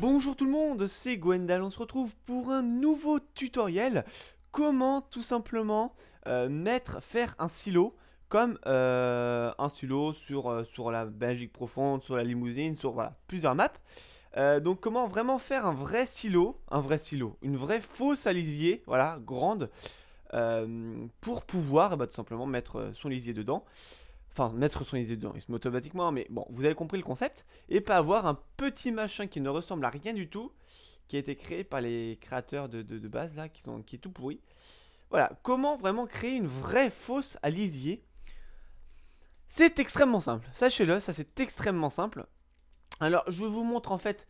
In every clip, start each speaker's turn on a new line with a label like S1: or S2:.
S1: Bonjour tout le monde, c'est Gwendal, on se retrouve pour un nouveau tutoriel comment tout simplement euh, mettre, faire un silo comme euh, un silo sur, euh, sur la Belgique profonde, sur la limousine, sur voilà, plusieurs maps. donc comment vraiment faire un vrai silo, un vrai silo, une vraie fausse à lisier, voilà, grande, pour pouvoir bah, tout simplement mettre son lisier dedans enfin mettre son idée dedans, il se met automatiquement, mais bon, vous avez compris le concept, et pas avoir un petit machin qui ne ressemble à rien du tout, qui a été créé par les créateurs de, base là, qui, sont, qui est tout pourri. Voilà, comment vraiment créer une vraie fosse à lisier C'est extrêmement simple, sachez-le, ça c'est extrêmement simple. Alors, je vous montre en fait,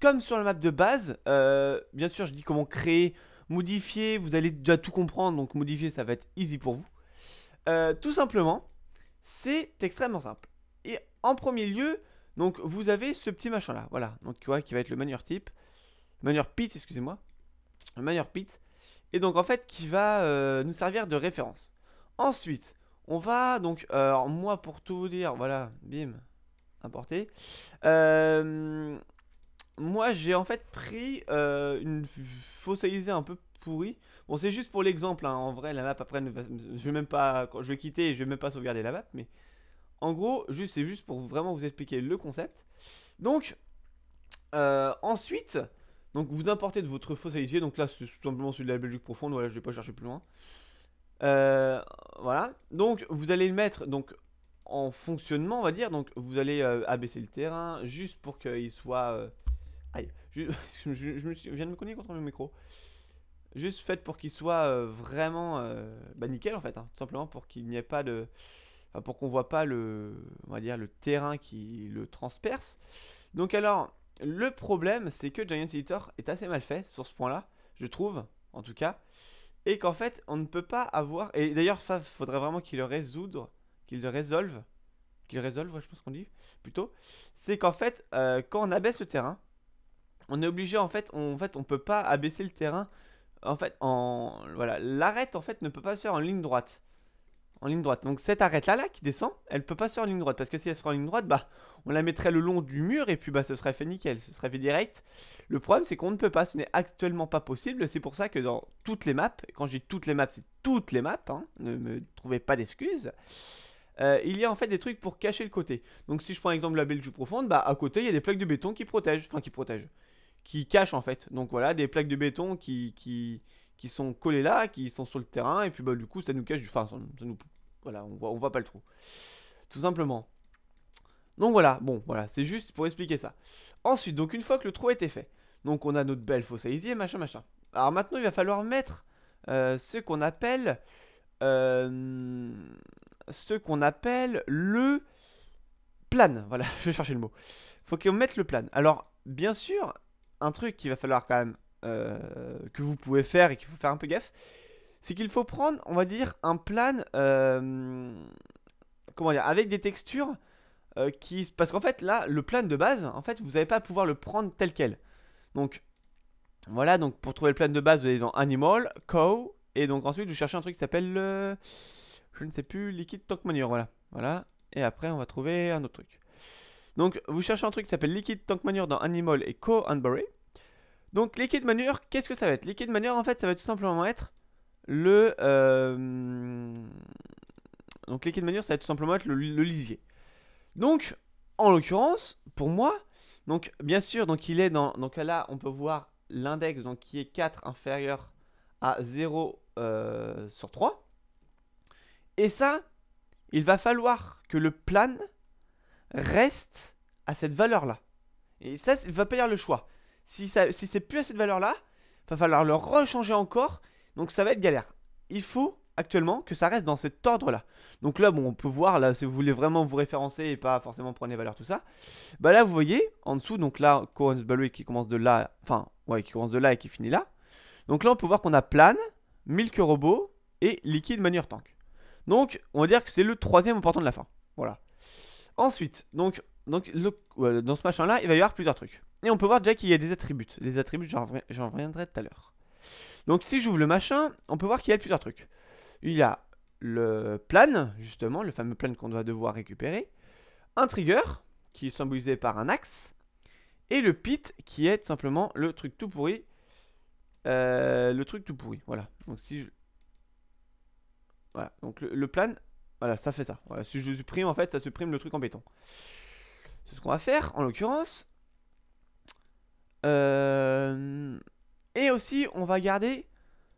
S1: comme sur la map de base, euh, bien sûr je dis comment créer, modifier, vous allez déjà tout comprendre, donc modifier ça va être easy pour vous. Euh, tout simplement, c'est extrêmement simple. Et en premier lieu, donc vous avez ce petit machin là, voilà, donc tu vois, qui va être le manure type, manure pit, excusez-moi, le manure pit, et donc en fait qui va euh, nous servir de référence. Ensuite, on va donc, euh, alors moi pour tout vous dire, voilà, bim, importé. Euh, moi j'ai en fait pris une fossilisée un peu pourrie Bon, c'est juste pour l'exemple, hein. en vrai, la map après, je vais même pas, je vais quitter et je vais même pas sauvegarder la map, mais en gros, juste, c'est juste pour vraiment vous expliquer le concept. Donc, euh, ensuite, donc vous importez de votre fossilisé, donc là, c'est tout simplement celui de la Belgique profonde, voilà, je vais pas chercher plus loin. Euh, voilà, donc vous allez le mettre donc en fonctionnement, on va dire, donc vous allez euh, abaisser le terrain juste pour qu'il soit... Aïe, je, je, viens de me cogner contre mon micro juste fait pour qu'il soit euh, vraiment euh, bah, nickel en fait, hein, tout simplement pour qu'il n'y ait pas de, pour qu'on voit pas le, va dire le terrain qui le transperce. Donc alors, le problème, c'est que Giant Editor est assez mal fait sur ce point-là, je trouve, en tout cas, et qu'en fait, on ne peut pas avoir. Et d'ailleurs, il faudrait vraiment qu'il le résoudre, qu'il le résolve, qu'il résolve, je pense qu'on dit plutôt. C'est qu'en fait, euh, quand on abaisse le terrain, on est obligé en fait, on, en fait, on peut pas abaisser le terrain en fait, en voilà, l'arête en fait ne peut pas se faire en ligne droite. En ligne droite. Donc cette arête là, là qui descend, elle peut pas se faire en ligne droite parce que si elle se fait en ligne droite, bah on la mettrait le long du mur et puis bah ce serait fait nickel, ce serait fait direct. Le problème c'est qu'on ne peut pas, ce n'est actuellement pas possible. C'est pour ça que dans toutes les maps, quand je dis toutes les maps, c'est toutes les maps, hein, ne me trouvez pas d'excuses. Euh, il y a en fait des trucs pour cacher le côté. Donc si je prends l'exemple de la Belgique profonde, bah à côté il y a des plaques de béton qui protègent, enfin qui protègent, qui cachent en fait. Donc voilà, des plaques de béton qui, qui, qui sont collées là, qui sont sur le terrain, et puis bah, du coup ça nous cache du. Enfin, ça, nous, voilà, on voit, on voit pas le trou. Tout simplement. Donc voilà, bon, voilà, c'est juste pour expliquer ça. Ensuite, donc une fois que le trou a été fait, donc on a notre belle fosse à machin, machin. Alors maintenant, il va falloir mettre euh, ce qu'on appelle, euh, ce qu'on appelle le plan. Voilà, je vais chercher le mot. Faut qu'on mette le plan. Alors, bien sûr, un truc qu'il va falloir quand même euh, que vous pouvez faire et qu'il faut faire un peu gaffe, c'est qu'il faut prendre, on va dire, un plan, euh, comment dire, avec des textures euh, qui, parce qu'en fait là, le plan de base, en fait, vous n'allez pas pouvoir le prendre tel quel. Donc voilà, donc pour trouver le plan de base, vous allez dans Animal, Cow, et donc ensuite vous cherchez un truc qui s'appelle, je ne sais plus, Liquid talk Manure, voilà, voilà. Et après, on va trouver un autre truc. Donc vous cherchez un truc qui s'appelle Liquid Tank Manure dans Animal et Co. Unbury. Donc Liquid Manure, qu'est-ce que ça va être Liquid Manure en fait ça va tout simplement être le... Euh, donc Liquid Manure ça va tout simplement être le, lisier. Donc en l'occurrence, pour moi, donc bien sûr, donc il est dans... Donc là on peut voir l'index donc qui est 4 inférieur à 0 euh, sur 3. Et ça, il va falloir que le plan reste à cette valeur-là. Et ça, il va avoir le choix. Si, si c'est plus à cette valeur-là, va falloir le rechanger encore. Donc ça va être galère. Il faut actuellement que ça reste dans cet ordre-là. Donc là, bon, on peut voir, là, si vous voulez vraiment vous référencer et pas forcément prendre les valeurs, tout ça. Bah là, vous voyez, en dessous, donc là, Cohen's qui commence de là, enfin, ouais, qui commence de là et qui finit là. Donc là, on peut voir qu'on a plane Milk Robot et Liquid Manure Tank. Donc, on va dire que c'est le troisième important de la fin. Voilà. Ensuite, donc, donc euh, dans ce machin-là, il va y avoir plusieurs trucs. Et on peut voir déjà qu'il y a des attributs. Les attributs, j'en reviendrai tout à l'heure. Donc si j'ouvre le machin, on peut voir qu'il y a plusieurs trucs. Il y a le plan, justement, le fameux plan qu'on doit devoir récupérer. Un trigger, qui est symbolisé par un axe. Et le pit, qui est simplement le truc tout pourri. Euh, le truc tout pourri, voilà. Donc si je... Voilà, donc le plan, voilà, ça fait ça. si je supprime, en fait, ça supprime le truc en béton. C'est ce qu'on va faire, en l'occurrence. Euh, et aussi, on va garder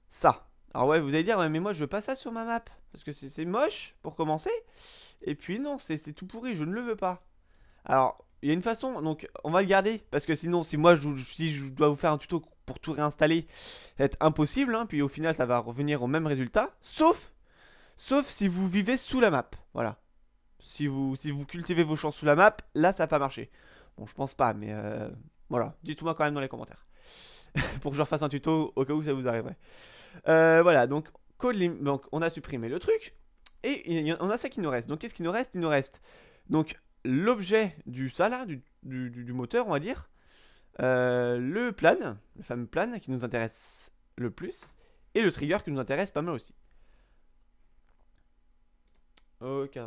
S1: ça. Alors ouais, vous allez dire, mais moi, je veux pas ça sur ma map. Parce que c'est moche, pour commencer. Et puis non, c'est tout pourri, je ne le veux pas. Alors, il y a une façon, donc on va le garder. Parce que sinon, si moi, je, si je dois vous faire un tuto pour tout réinstaller, ça va être impossible. Hein. puis au final, ça va revenir au même résultat. Sauf Sauf si vous vivez sous la map, voilà. Si vous, si vous cultivez vos champs sous la map, là ça n'a pas marché. Bon, je pense pas, mais euh, voilà. Dites-moi quand même dans les commentaires. pour que je refasse un tuto au cas où ça vous arriverait. Euh, voilà, donc, on a supprimé le truc. Et on a ça qui nous reste. Donc qu'est-ce qui nous reste Il nous reste donc l'objet du ça là, du, moteur on va dire. Euh, le plan, le fameux plan qui nous intéresse le plus. Et le trigger qui nous intéresse pas mal aussi. Ok,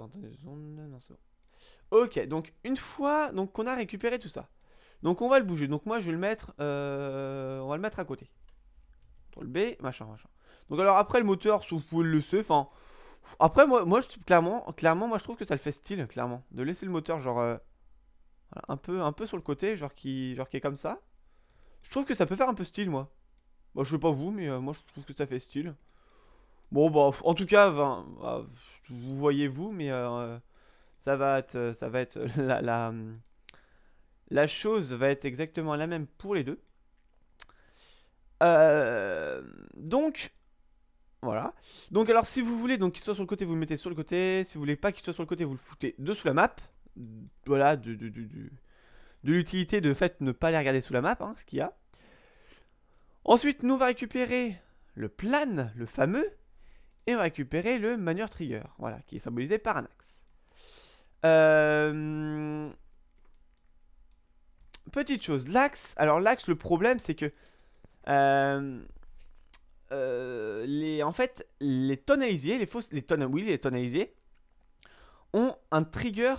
S1: Ok, donc une fois donc qu'on a récupéré tout ça, donc on va le bouger. Donc moi je vais le mettre, euh, on va le mettre à côté. le B, machin, machin. Donc alors après le moteur, vous pouvez le laisser, enfin après moi, moi je, clairement, clairement moi je trouve que ça le fait style, clairement, de laisser le moteur genre euh, un peu, un peu sur le côté, genre qui, genre qui est comme ça. Je trouve que ça peut faire un peu style moi. Bah je sais pas vous, mais euh, moi je trouve que ça fait style. Bon bah en tout cas, bah, vous voyez vous, mais euh, ça va être, euh, ça va être euh, la, la, chose va être exactement la même pour les deux. donc voilà. Donc alors si vous voulez donc qu'il soit sur le côté, vous le mettez sur le côté. Si vous voulez pas qu'il soit sur le côté, vous le foutez dessous la map. Voilà, de, de, de l'utilité de fait ne pas les regarder sous la map, hein, ce qu'il y a. Ensuite, nous va récupérer le plan, le fameux, et on récupérer le Manure Trigger, voilà, qui est symbolisé par un axe. Euh, petite chose, l'axe, alors l'axe, le problème c'est que euh, euh, les, en fait, les tonalisiers, les fausses, les oui, les tonalisiers, ont un trigger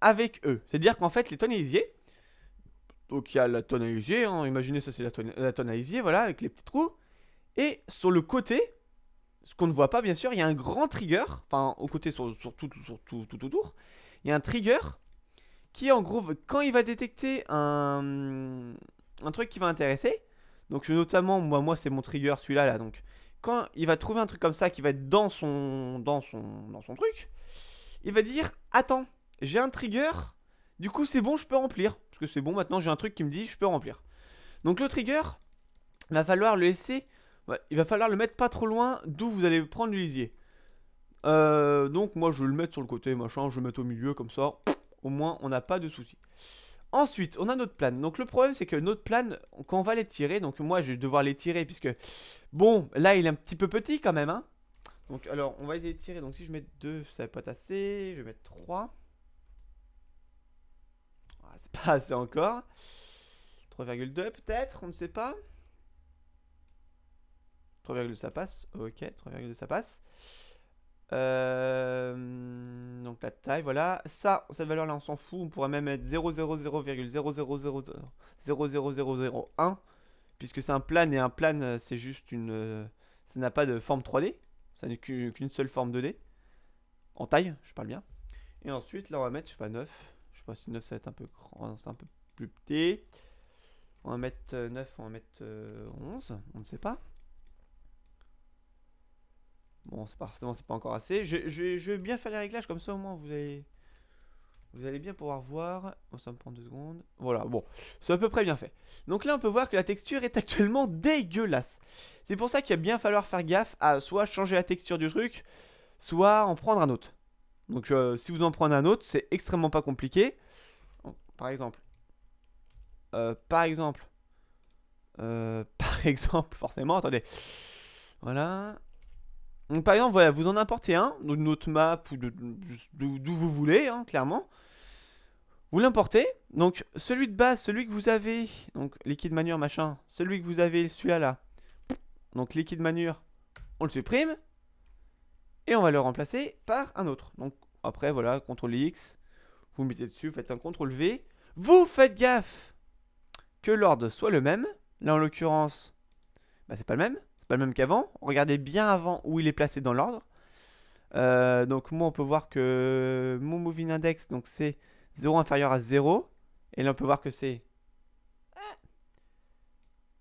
S1: avec eux. C'est-à-dire qu'en fait, les tonalisiers, donc il y a la tonalisier, hein, imaginez ça, c'est la, ton, voilà, avec les petits trous, et sur le côté, ce qu'on ne voit pas bien sûr, il y a un grand trigger, enfin au côté sur, tout, autour, il y a un trigger qui en gros, quand il va détecter un, un truc qui va intéresser, donc notamment, moi, moi c'est mon trigger celui-là, là, donc quand il va trouver un truc comme ça qui va être dans son, dans son, dans son truc, il va dire, attends, j'ai un trigger, du coup c'est bon, je peux remplir, parce que c'est bon, maintenant j'ai un truc qui me dit, je peux remplir. Donc le trigger, il va falloir le laisser il va falloir le mettre pas trop loin d'où vous allez prendre du euh, donc moi je vais le mettre sur le côté, machin, je vais le mettre au milieu comme ça. Au moins on n'a pas de soucis. Ensuite, on a notre plane. Donc le problème c'est que notre plane, quand on va les tirer, donc moi je vais devoir les tirer puisque... Bon, là il est un petit peu petit quand même, hein. Donc alors on va les tirer, donc si je mets 2, ça va pas assez, je vais mettre 3. Ah, c'est pas assez encore. 3,2 peut-être, on ne sait pas. 3,2 ça passe. Ok, 3,2 ça passe. donc la taille, voilà. Ça, cette valeur-là, on s'en fout. On pourrait même mettre 0,000000001 puisque c'est un plan et un plan c'est juste une... Ça n'a pas de forme 3D. Ça n'est qu'une seule forme 2D. En taille, je parle bien. Et ensuite, là, on va mettre, je sais pas, 9. Je sais pas si 9, ça va être un peu grand, c'est un peu plus petit. On va mettre 9, on va mettre 11, on ne sait pas. Bon, c'est pas forcément c'est pas encore assez. Je, vais bien faire les réglages comme ça au moins vous allez vous allez bien pouvoir voir. Bon, oh, ça me prend deux secondes. Voilà, bon, c'est à peu près bien fait. Donc là, on peut voir que la texture est actuellement dégueulasse. C'est pour ça qu'il va bien falloir faire gaffe à soit changer la texture du truc, soit en prendre un autre. Donc euh, si vous en prenez un autre, c'est extrêmement pas compliqué. par exemple, euh, par exemple, euh, par exemple, forcément, attendez. Voilà, donc par exemple, voilà, vous en importez un, d'une autre map ou d'où vous voulez, hein, clairement. Vous l'importez, donc celui de base, celui que vous avez, donc liquide manure machin, celui que vous avez, celui-là donc liquide manure, on le supprime, et on va le remplacer par un autre. Donc après voilà, CTRL X, vous mettez dessus, vous faites un CTRL V, vous faites gaffe que l'ordre soit le même, là en l'occurrence, bah, c'est pas le même, le même qu'avant. Regardez bien avant où il est placé dans l'ordre. Euh, donc moi on peut voir que mon moving index donc c'est 0 inférieur à 0 et là on peut voir que c'est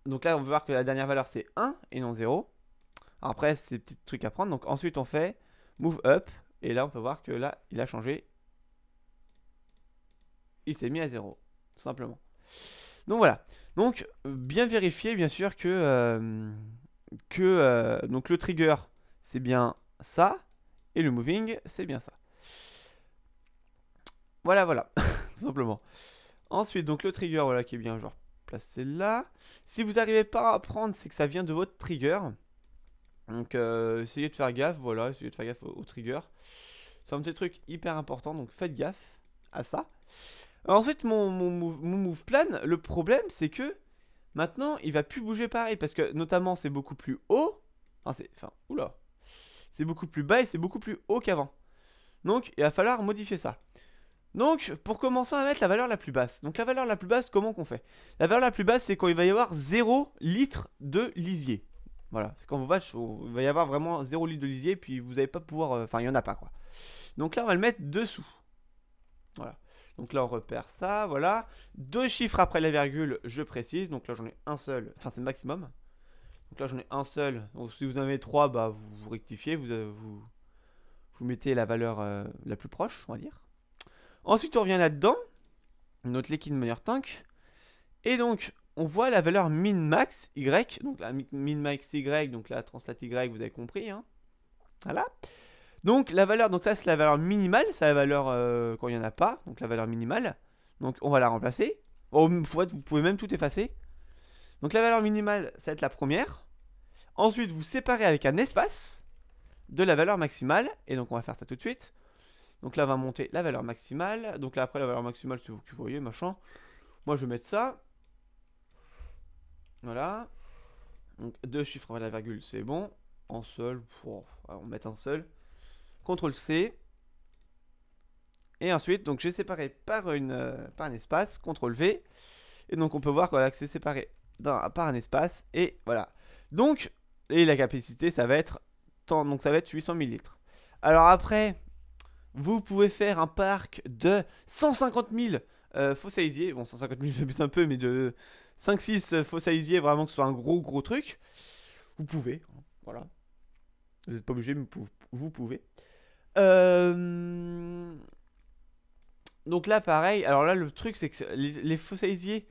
S1: donc là on peut voir que la dernière valeur c'est 1 et non 0 après c'est petit petits trucs à prendre donc ensuite on fait move up et là on peut voir que là il a changé il s'est mis à 0 tout simplement donc voilà donc bien vérifier bien sûr que euh, que euh, donc le trigger, c'est bien ça, et le moving, c'est bien ça. Voilà, voilà, tout simplement. Ensuite, donc le trigger, voilà, qui est bien genre placé là. Si vous n'arrivez pas à prendre, c'est que ça vient de votre trigger. Donc euh, essayez de faire gaffe, voilà, essayez de faire gaffe au, trigger. C'est un petit truc hyper important, donc faites gaffe à ça. ensuite, mon, mon move plan, le problème, c'est que Maintenant, il va plus bouger pareil parce que notamment c'est beaucoup plus haut. Enfin, c'est. Enfin, oula. C'est beaucoup plus bas et c'est beaucoup plus haut qu'avant. Donc, il va falloir modifier ça. Donc, pour commencer, on va mettre la valeur la plus basse. Donc, la valeur la plus basse, comment qu'on fait La valeur la plus basse, c'est quand il va y avoir 0 litre de lisier. Voilà, c'est quand vous vaches, il va y avoir vraiment 0 litre de lisier, puis vous n'allez pas pouvoir... Euh, enfin, il n'y en a pas, quoi. Donc là, on va le mettre dessous. Voilà. Donc là, on repère ça, voilà. Deux chiffres après la virgule, je précise. Donc là, j'en ai un seul. Enfin, c'est maximum. Donc là, j'en ai un seul. Donc si vous en avez trois, bah, vous, rectifiez. Vous, euh, vous, vous, mettez la valeur euh, la plus proche, on va dire. Ensuite, on revient là-dedans. Notre liquide meilleur tank. Et donc, on voit la valeur min-max y. Donc la min-max y, donc la translate y, vous avez compris. Hein. Voilà. Donc la valeur, donc ça c'est la valeur minimale, c'est la valeur euh, quand il n'y en a pas, donc la valeur minimale. Donc on va la remplacer. Oh, vous pouvez même tout effacer. Donc la valeur minimale, ça va être la première. Ensuite, vous séparez avec un espace de la valeur maximale. Et donc on va faire ça tout de suite. Donc là, on va monter la valeur maximale. Donc là, après, la valeur maximale, c'est vous voyez, machin. Moi, je vais mettre ça. Voilà. Donc deux chiffres à la virgule, c'est bon. En seul, pour... on mettre un seul. CTRL C. Et ensuite, donc j'ai séparé par, une, euh, par un espace, CTRL V. Et donc on peut voir que c'est séparé par un espace. Et voilà. Donc, et la capacité, ça va être, tant, donc ça va être 800 ml Alors après, vous pouvez faire un parc de 150 000 faux salisiers Bon, 150 000, j'abuse un peu, mais de 5-6 salisiers euh, vraiment que ce soit un gros gros truc. Vous pouvez, hein, voilà. Vous n'êtes pas obligé, mais vous pouvez. Euh, donc là, pareil. Alors là, le truc, c'est que les, les,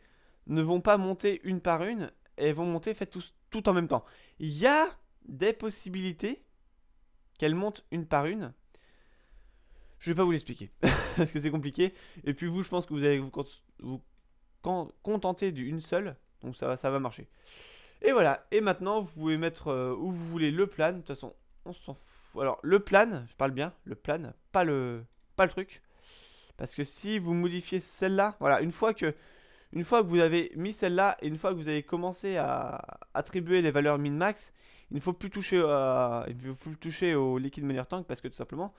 S1: ne vont pas monter une par une. Elles vont monter faites tout en même temps. Il y a des possibilités qu'elles montent une par une. Je vais pas vous l'expliquer. parce que c'est compliqué. Et puis vous, je pense que vous allez vous, vous contenter d'une seule. Donc ça, ça va marcher. Et voilà. Et maintenant, vous pouvez mettre euh, où vous voulez le plan. De toute façon, on s'en fout alors le plan, je parle bien, le plan, pas le, pas le truc. Parce que si vous modifiez celle-là, voilà, une fois que, une fois que vous avez mis celle-là et une fois que vous avez commencé à attribuer les valeurs min-max, il ne faut plus toucher, euh, faut plus toucher au liquid manure tank parce que tout simplement,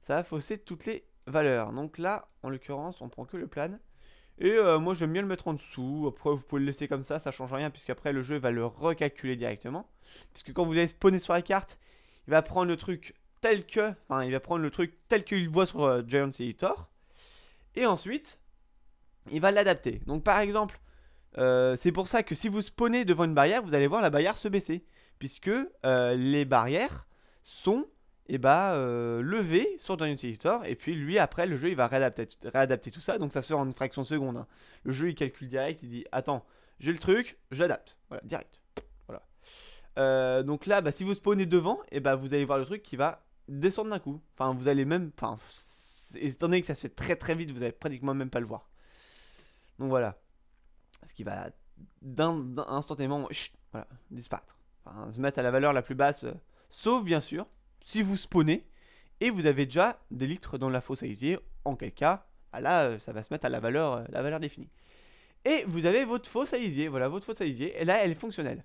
S1: ça va fausser toutes les valeurs. Donc là, en l'occurrence, on prend que le plan. Et euh, moi, j'aime mieux le mettre en dessous. Après, vous pouvez le laisser comme ça, ça change rien puisque après, le jeu va le recalculer directement. Puisque quand vous allez spawner sur la carte, il va prendre le truc tel que, enfin, il va prendre le truc tel qu'il voit sur euh, Giant Editor, et ensuite, il va l'adapter. Donc, par exemple, euh, c'est pour ça que si vous spawnez devant une barrière, vous allez voir la barrière se baisser, puisque euh, les barrières sont et eh bah, ben, levées sur Giant Editor, et puis lui, après, le jeu, il va réadapter, réadapter tout ça, donc ça se en une fraction de seconde. Hein. Le jeu, il calcule direct, il dit, attends, j'ai le truc, j'adapte, voilà, direct. Euh, donc là, bah, si vous spawnez devant, et eh bah, vous allez voir le truc qui va descendre d'un coup. Enfin, vous allez même. Enfin, étant donné que ça se fait très très vite, vous allez pratiquement même pas le voir. Donc voilà. Ce qui va instantanément voilà, disparaître. se mettre à la valeur la plus basse. Euh, sauf bien sûr, si vous spawnez et vous avez déjà des litres dans la fosse à en quel cas, ah là, euh, ça va se mettre à la valeur, la valeur définie. Et vous avez votre fosse à voilà votre fosse à et là, elle est fonctionnelle.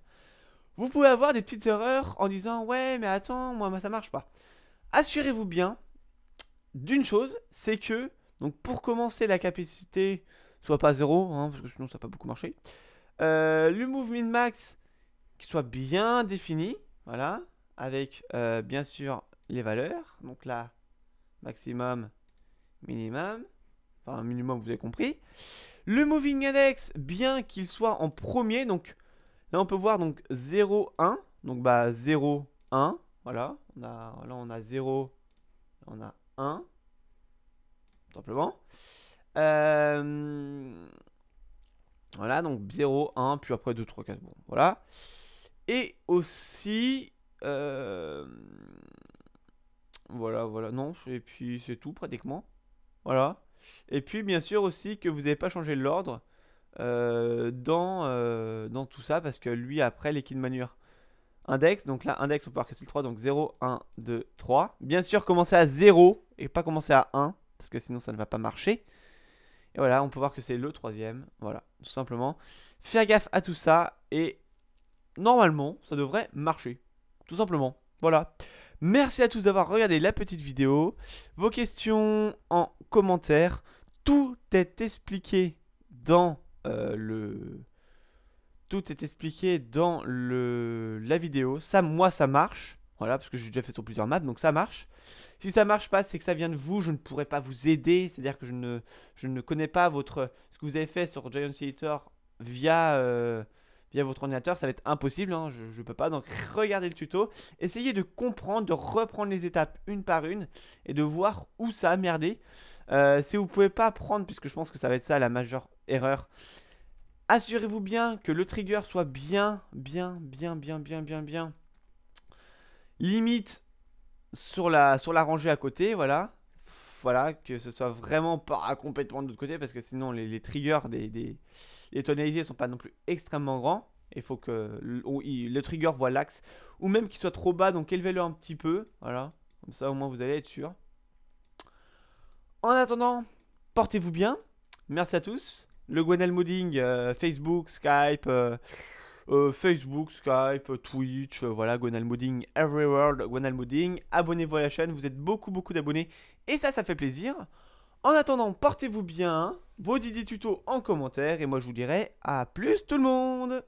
S1: Vous pouvez avoir des petites erreurs en disant ouais mais attends moi ça marche pas. Assurez-vous bien d'une chose, c'est que donc pour commencer la capacité soit pas zéro, hein, parce que sinon ça n'a pas beaucoup marché. Euh, le move max qui soit bien défini, voilà, avec euh, bien sûr les valeurs. Donc là maximum, minimum, enfin minimum vous avez compris. Le moving index bien qu'il soit en premier donc Là, on peut voir donc 0, 1. Donc, bah, 0, 1. Voilà. On a, là, on a 0. On a 1. Tout simplement. Euh, voilà, donc 0, 1, puis après 2, 3, 4. Bon, voilà. Et aussi... Euh, voilà, voilà. Non, et puis c'est tout pratiquement. Voilà. Et puis bien sûr aussi que vous n'avez pas changé l'ordre. Euh, dans, euh, dans tout ça parce que lui après les manure Index, donc là index on peut avoir que c'est le 3, donc 0, 1, 2, 3. Bien sûr commencer à 0 et pas commencer à 1 parce que sinon ça ne va pas marcher. Et voilà, on peut voir que c'est le troisième, voilà, tout simplement. Faire gaffe à tout ça et normalement ça devrait marcher, tout simplement, voilà. Merci à tous d'avoir regardé la petite vidéo. Vos questions en commentaire. Tout est expliqué dans euh, le... Tout est expliqué dans le... la vidéo. Ça, moi, ça marche. Voilà, parce que j'ai déjà fait sur plusieurs maps, donc ça marche. Si ça marche pas, c'est que ça vient de vous, je ne pourrais pas vous aider. C'est-à-dire que je ne, connais pas votre, ce que vous avez fait sur Giant seater. Euh, via, votre ordinateur. Ça va être impossible, hein. je ne peux pas. Donc regardez le tuto, essayez de comprendre, de reprendre les étapes une par une et de voir où ça a merdé. Euh, si vous pouvez pas prendre, puisque je pense que ça va être ça la majeure erreur. Assurez-vous bien que le trigger soit bien, bien, bien, bien, bien, bien, bien. Limite sur la, sur la rangée à côté, voilà. Voilà, que ce soit vraiment pas complètement de l'autre côté, parce que sinon les, triggers des, les tonalités sont pas non plus extrêmement grands. Il faut que le, le trigger voit l'axe, ou même qu'il soit trop bas, donc élevez-le un petit peu. Voilà, comme ça au moins vous allez être sûr. En attendant, portez-vous bien. Merci à tous. Le Gwenel Modding, euh, Facebook, Skype. Euh, euh, Facebook, Skype, Twitch, voilà, voilà, Mooding, Everywhere, World, Mooding. Abonnez-vous à la chaîne, vous êtes beaucoup, beaucoup d'abonnés et ça, ça fait plaisir. En attendant, portez-vous bien, vos idées tutos en commentaire et moi je vous dirai à plus tout le monde